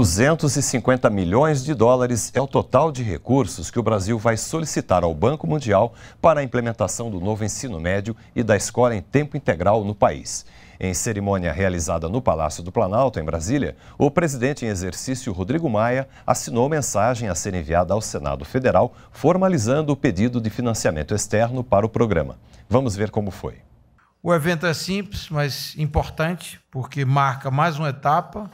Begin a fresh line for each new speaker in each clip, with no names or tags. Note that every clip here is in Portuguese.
250 milhões de dólares é o total de recursos que o Brasil vai solicitar ao Banco Mundial para a implementação do novo ensino médio e da escola em tempo integral no país. Em cerimônia realizada no Palácio do Planalto, em Brasília, o presidente em exercício Rodrigo Maia assinou mensagem a ser enviada ao Senado Federal, formalizando o pedido de financiamento externo para o programa. Vamos ver como foi. O evento é simples, mas importante, porque marca mais uma etapa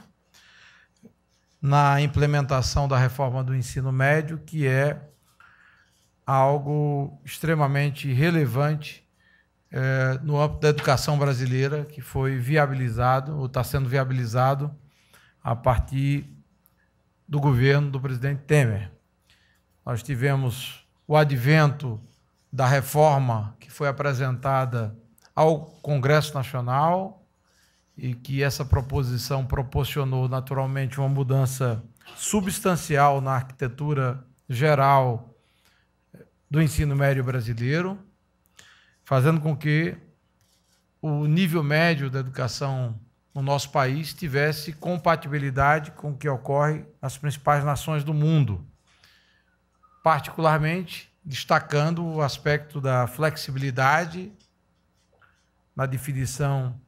na implementação da reforma do ensino médio, que é algo extremamente relevante é, no âmbito da educação brasileira, que foi viabilizado ou está sendo viabilizado a partir do governo do presidente Temer. Nós tivemos o advento da reforma que foi apresentada ao Congresso Nacional, e que essa proposição proporcionou naturalmente uma mudança substancial na arquitetura geral do ensino médio brasileiro, fazendo com que o nível médio da educação no nosso país tivesse compatibilidade com o que ocorre nas principais nações do mundo, particularmente destacando o aspecto da flexibilidade na definição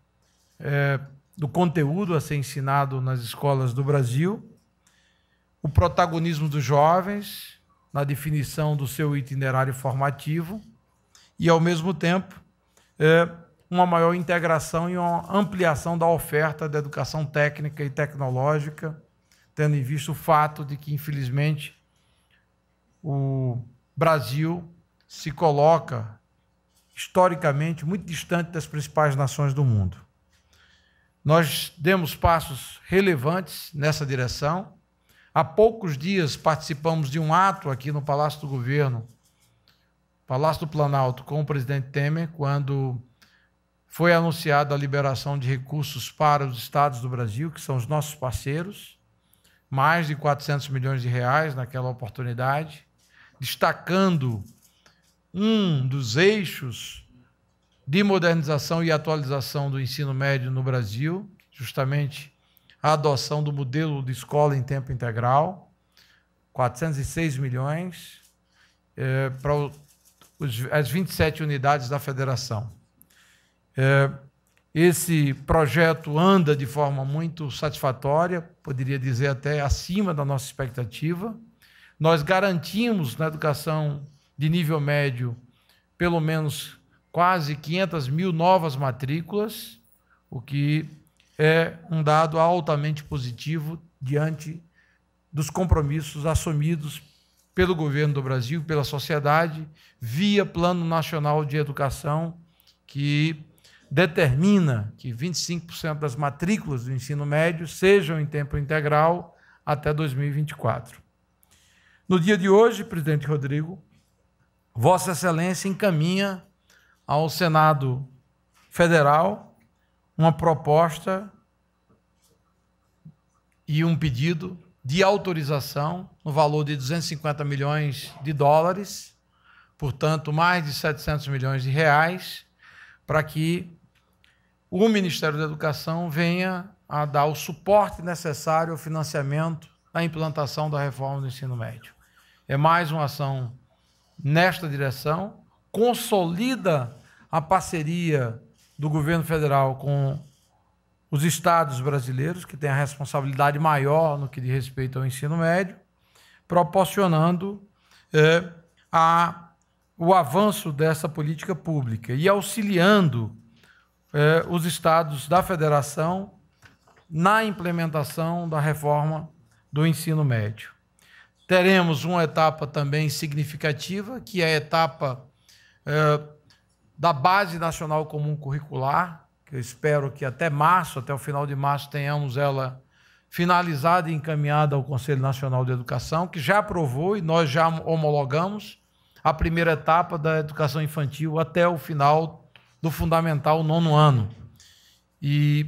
é, do conteúdo a ser ensinado nas escolas do Brasil, o protagonismo dos jovens na definição do seu itinerário formativo e, ao mesmo tempo, é, uma maior integração e uma ampliação da oferta da educação técnica e tecnológica, tendo em vista o fato de que, infelizmente, o Brasil se coloca historicamente muito distante das principais nações do mundo. Nós demos passos relevantes nessa direção. Há poucos dias participamos de um ato aqui no Palácio do Governo, Palácio do Planalto, com o presidente Temer, quando foi anunciada a liberação de recursos para os estados do Brasil, que são os nossos parceiros, mais de 400 milhões de reais naquela oportunidade, destacando um dos eixos de modernização e atualização do ensino médio no Brasil, justamente a adoção do modelo de escola em tempo integral, 406 milhões é, para os, as 27 unidades da federação. É, esse projeto anda de forma muito satisfatória, poderia dizer até acima da nossa expectativa. Nós garantimos na educação de nível médio pelo menos quase 500 mil novas matrículas, o que é um dado altamente positivo diante dos compromissos assumidos pelo governo do Brasil, pela sociedade, via Plano Nacional de Educação, que determina que 25% das matrículas do ensino médio sejam em tempo integral até 2024. No dia de hoje, presidente Rodrigo, Vossa Excelência encaminha ao Senado Federal uma proposta e um pedido de autorização no valor de 250 milhões de dólares, portanto, mais de 700 milhões de reais, para que o Ministério da Educação venha a dar o suporte necessário ao financiamento da implantação da reforma do ensino médio. É mais uma ação nesta direção consolida a parceria do governo federal com os estados brasileiros, que têm a responsabilidade maior no que diz respeito ao ensino médio, proporcionando é, a, o avanço dessa política pública e auxiliando é, os estados da federação na implementação da reforma do ensino médio. Teremos uma etapa também significativa, que é a etapa é, da Base Nacional Comum Curricular, que eu espero que até março, até o final de março, tenhamos ela finalizada e encaminhada ao Conselho Nacional de Educação, que já aprovou e nós já homologamos a primeira etapa da educação infantil até o final do fundamental nono ano. E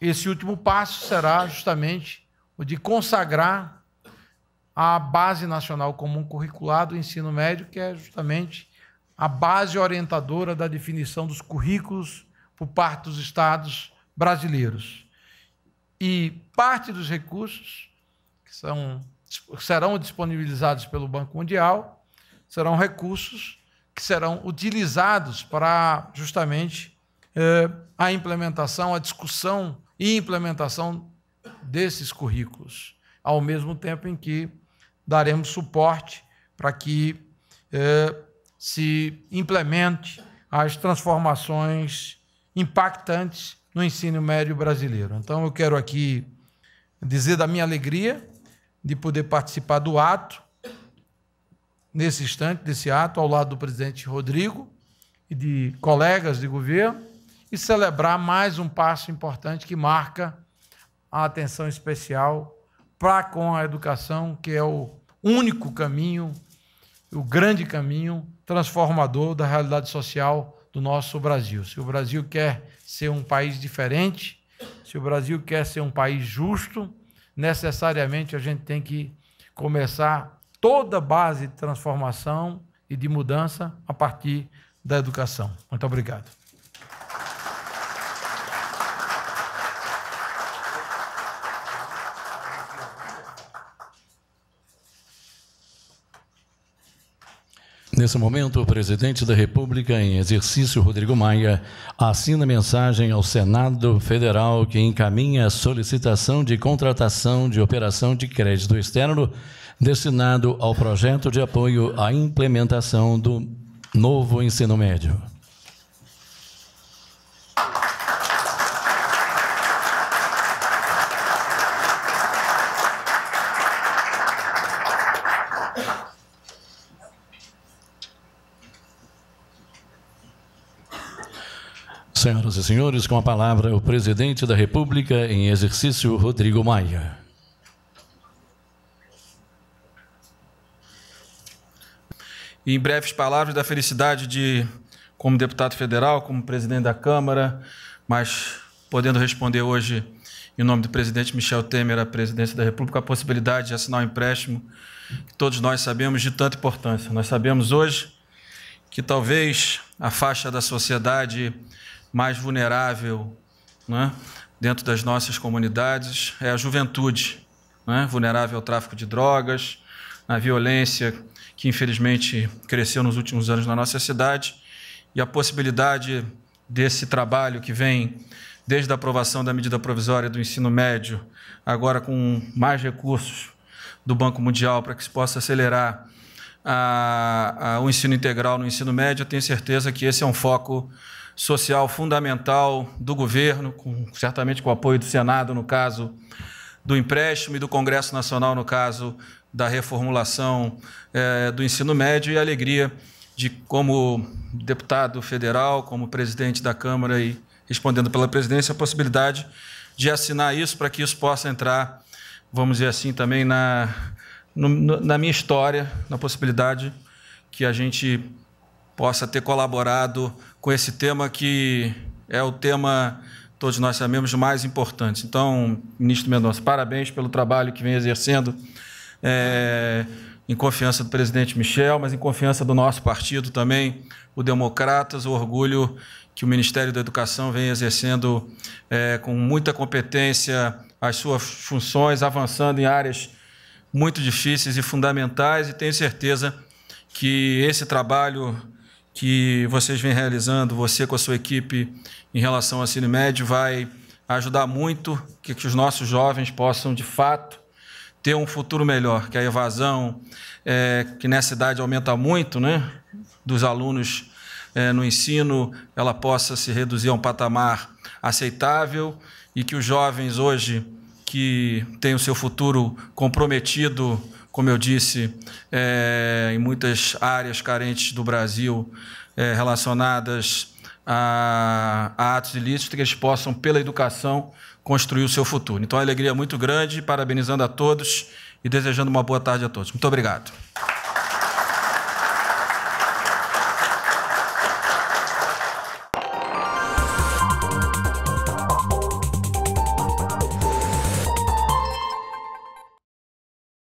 esse último passo será justamente o de consagrar a base nacional comum curricular do ensino médio, que é justamente a base orientadora da definição dos currículos por parte dos estados brasileiros. E parte dos recursos que são, serão disponibilizados pelo Banco Mundial serão recursos que serão utilizados para justamente eh, a implementação, a discussão e implementação desses currículos, ao mesmo tempo em que daremos suporte para que eh, se implemente as transformações impactantes no ensino médio brasileiro. Então, eu quero aqui dizer da minha alegria de poder participar do ato, nesse instante, desse ato, ao lado do presidente Rodrigo e de colegas de governo, e celebrar mais um passo importante que marca a atenção especial para com a educação, que é o único caminho o grande caminho transformador da realidade social do nosso Brasil. Se o Brasil quer ser um país diferente, se o Brasil quer ser um país justo, necessariamente a gente tem que começar toda a base de transformação e de mudança a partir da educação. Muito obrigado.
Nesse momento, o presidente da República, em exercício, Rodrigo Maia, assina mensagem ao Senado Federal que encaminha a solicitação de contratação de operação de crédito externo destinado ao projeto de apoio à implementação do novo ensino médio. Senhoras e senhores, com a palavra o presidente da República em exercício, Rodrigo Maia. Em breves palavras da felicidade de, como deputado federal, como presidente da Câmara, mas podendo responder hoje, em nome do presidente Michel Temer, à presidência da República, a possibilidade de assinar um empréstimo que todos nós sabemos de tanta importância. Nós sabemos hoje que talvez a faixa da sociedade mais vulnerável né, dentro das nossas comunidades é a juventude, né, vulnerável ao tráfico de drogas, à violência que infelizmente cresceu nos últimos anos na nossa cidade e a possibilidade desse trabalho que vem desde a aprovação da medida provisória do ensino médio, agora com mais recursos do Banco Mundial para que se possa acelerar a, a, o ensino integral no ensino médio, eu tenho certeza que esse é um foco social fundamental do governo, com, certamente com o apoio do Senado, no caso do empréstimo, e do Congresso Nacional, no caso da reformulação é, do ensino médio, e a alegria de, como deputado federal, como presidente da Câmara e respondendo pela presidência, a possibilidade de assinar isso para que isso possa entrar, vamos dizer assim, também na, no, na minha história, na possibilidade que a gente possa ter colaborado com esse tema que é o tema todos nós sabemos mais importante. Então, ministro Mendonça, parabéns pelo trabalho que vem exercendo. É, em confiança do presidente Michel, mas em confiança do nosso partido também, o Democratas, o orgulho que o Ministério da Educação vem exercendo é, com muita competência as suas funções, avançando em áreas muito difíceis e fundamentais, e tenho certeza que esse trabalho que vocês vêm realizando, você com a sua equipe em relação à CineMed, vai ajudar muito que, que os nossos jovens possam, de fato, ter um futuro melhor, que a evasão, é, que nessa idade aumenta muito, né, dos alunos é, no ensino, ela possa se reduzir a um patamar aceitável e que os jovens hoje que têm o seu futuro comprometido como eu disse, é, em muitas áreas carentes do Brasil é, relacionadas a, a, atos ilícitos, que eles possam, pela educação, construir o seu futuro. Então, a alegria é muito grande, parabenizando a todos e desejando uma boa tarde a todos. Muito obrigado.